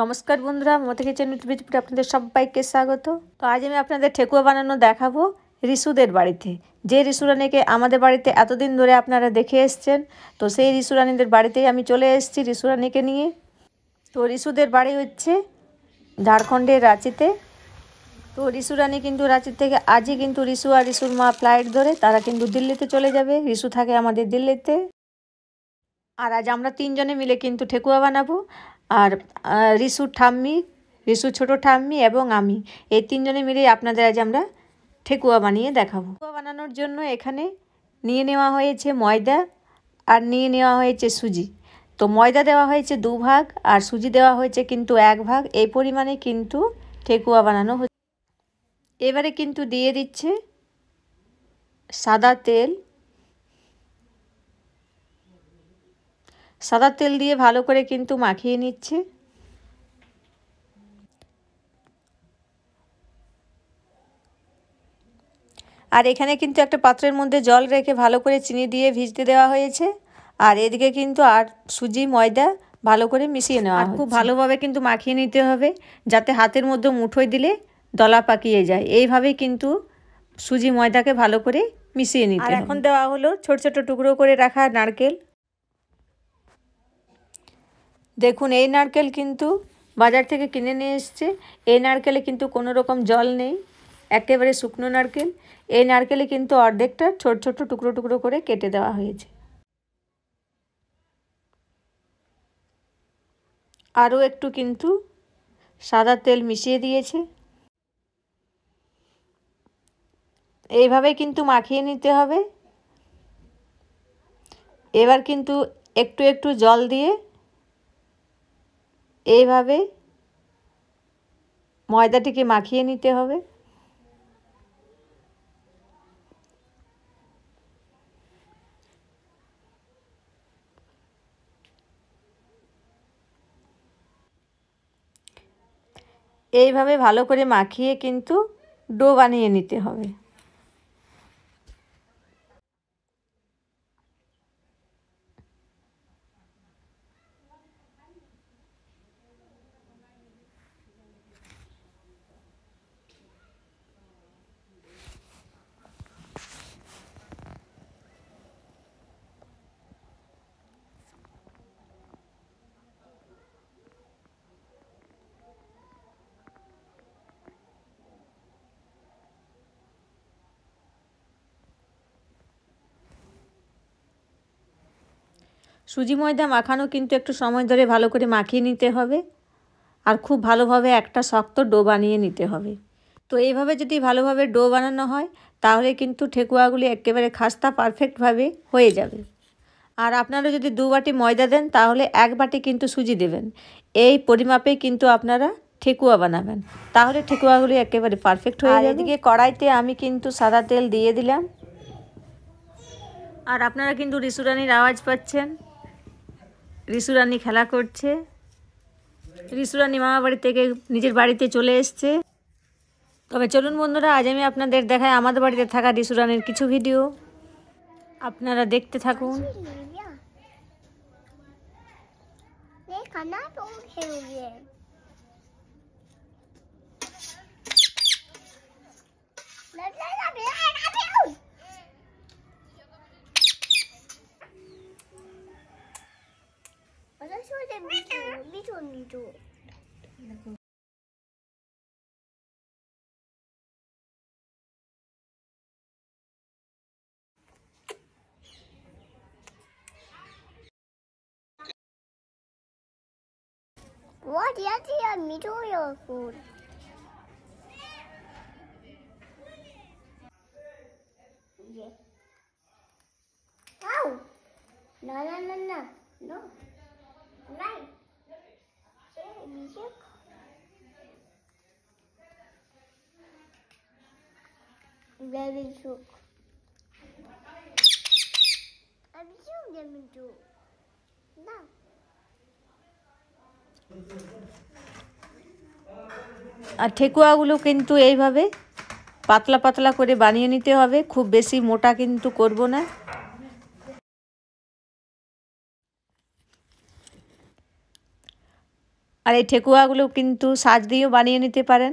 নমস্কার বন্ধুরা মমতা কিচেন রেসিপিতে আপনাদের সবাইকে স্বাগত তো আজ আমি আপনাদের ঠেকুয়া বানানো দেখাবো রিসুদের বাড়িতে যে রিসুরানিকে আমাদের বাড়িতে এতদিন ধরে আপনারা দেখে এসছেন তো সেই রিসুরানিদের বাড়িতেই আমি চলে এসেছি রিসুরানিকে নিয়ে তো রিসুদের বাড়ি হচ্ছে ঝাড়খণ্ডের রাঁচিতে তো রিসুরানি রানী কিন্তু রাঁচির থেকে আজই কিন্তু রিসু আর রিসুর মা ফ্লাইট ধরে তারা কিন্তু দিল্লিতে চলে যাবে রিসু থাকে আমাদের দিল্লিতে আর আজ আমরা তিনজনে মিলে কিন্তু ঠেকুয়া বানাবো আর রিসু ঠাম্মি রিসুর ছোট ঠাম্মি এবং আমি এই তিনজনে মিলেই আপনাদের আজ আমরা ঠেকুয়া বানিয়ে দেখাবো ঠেকুয়া বানানোর জন্য এখানে নিয়ে নেওয়া হয়েছে ময়দা আর নিয়ে নেওয়া হয়েছে সুজি তো ময়দা দেওয়া হয়েছে দু ভাগ আর সুজি দেওয়া হয়েছে কিন্তু এক ভাগ এই পরিমাণে কিন্তু ঠেকুয়া বানানো হচ্ছে এবারে কিন্তু দিয়ে দিচ্ছে সাদা তেল সাদা তেল দিয়ে ভালো করে কিন্তু মাখিয়ে নিচ্ছে আর এখানে কিন্তু একটা পাত্রের মধ্যে জল রেখে ভালো করে চিনি দিয়ে ভিজতে দেওয়া হয়েছে আর এদিকে কিন্তু আর সুজি ময়দা ভালো করে মিশিয়ে নেওয়া আর খুব ভালোভাবে কিন্তু মাখিয়ে নিতে হবে যাতে হাতের মধ্যে মুঠোয় দিলে দলা পাকিয়ে যায় এইভাবেই কিন্তু সুজি ময়দাকে ভালো করে মিশিয়ে নিতে এখন দেওয়া হলো ছোট ছোট টুকরো করে রাখা নারকেল দেখুন এই নারকেল কিন্তু বাজার থেকে কিনে নিয়ে এসছে এই নারকেলে কিন্তু কোনো রকম জল নেই একেবারে শুকনো নারকেল এই নারকেলে কিন্তু অর্ধেকটা ছোট ছোট টুকরো টুকরো করে কেটে দেওয়া হয়েছে আরও একটু কিন্তু সাদা তেল মিশিয়ে দিয়েছে এইভাবে কিন্তু মাখিয়ে নিতে হবে এবার কিন্তু একটু একটু জল দিয়ে এইভাবে ময়দাটিকে মাখিয়ে নিতে হবে এইভাবে ভালো করে মাখিয়ে কিন্তু ডো বানিয়ে নিতে হবে সুজি ময়দা মাখানো কিন্তু একটু সময় ধরে ভালো করে মাখিয়ে নিতে হবে আর খুব ভালোভাবে একটা শক্ত ডো বানিয়ে নিতে হবে তো এইভাবে যদি ভালোভাবে ডো বানানো হয় তাহলে কিন্তু ঠেকুয়াগুলি একেবারে খাস্তা পারফেক্টভাবে হয়ে যাবে আর আপনারা যদি দু বাটি ময়দা দেন তাহলে এক বাটি কিন্তু সুজি দেবেন এই পরিমাপে কিন্তু আপনারা ঠেকুয়া বানাবেন তাহলে ঠেকুয়াগুলি একেবারে পারফেক্ট হয়ে যাবে এদিকে কড়াইতে আমি কিন্তু সাদা তেল দিয়ে দিলাম আর আপনারা কিন্তু রিসুরানির আওয়াজ পাচ্ছেন রিসুরানি খেলা করছে রিসুরানি মামা বাড়ি থেকে নিজের বাড়িতে চলে এসছে তবে চলুন বন্ধুরা আজ আমি আপনাদের দেখাই আমাদের বাড়িতে থাকা রিসুরানির কিছু ভিডিও আপনারা দেখতে থাকুন Love, love. 이도와리아지야미도야그 예. 아우나나나나너라이 আর ঠেকুয়াগুলো কিন্তু এইভাবে পাতলা পাতলা করে বানিয়ে নিতে হবে খুব বেশি মোটা কিন্তু করব না আর এই ঠেকুয়াগুলো কিন্তু সাজ দিয়েও বানিয়ে নিতে পারেন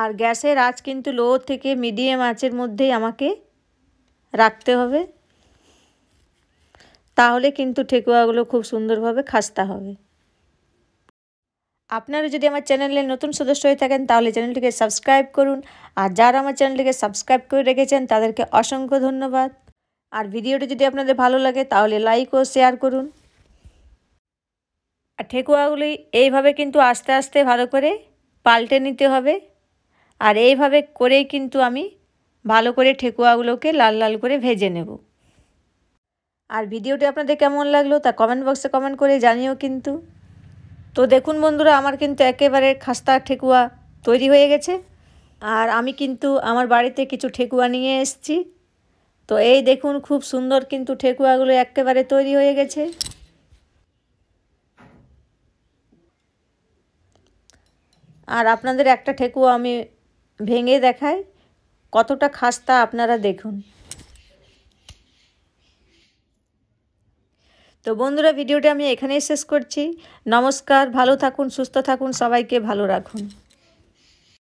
আর গ্যাসের আঁচ কিন্তু লো থেকে মিডিয়াম আঁচের মধ্যেই আমাকে রাখতে হবে তাহলে কিন্তু ঠেকুয়াগুলো খুব সুন্দরভাবে খাস্তা হবে আপনারা যদি আমার চ্যানেলে নতুন সদস্য হয়ে থাকেন তাহলে চ্যানেলটিকে সাবস্ক্রাইব করুন আর যারা আমার চ্যানেলটিকে সাবস্ক্রাইব করে রেখেছেন তাদেরকে অসংখ্য ধন্যবাদ আর ভিডিওটি যদি আপনাদের ভালো লাগে তাহলে লাইক ও শেয়ার করুন আর ঠেকুয়াগুলি এইভাবে কিন্তু আস্তে আস্তে ভালো করে পাল্টে নিতে হবে আর এইভাবে করেই কিন্তু আমি ভালো করে ঠেকুয়াগুলোকে লাল লাল করে ভেজে নেব আর ভিডিওটি আপনাদের কেমন লাগলো তা কমেন্ট বক্সে কমেন্ট করে জানিও কিন্তু তো দেখুন বন্ধুরা আমার কিন্তু একেবারে খাস্তা ঠেকুয়া তৈরি হয়ে গেছে আর আমি কিন্তু আমার বাড়িতে কিছু ঠেকুয়া নিয়ে এসছি তো এই দেখুন খুব সুন্দর কিন্তু ঠেকুয়াগুলো একেবারে তৈরি হয়ে গেছে আর আপনাদের একটা ঠেকুয়া আমি ভেঙে দেখায় কতটা খাস্তা আপনারা দেখুন তো বন্ধুরা ভিডিওটা আমি এখানেই শেষ করছি নমস্কার ভালো থাকুন সুস্থ থাকুন সবাইকে ভালো রাখুন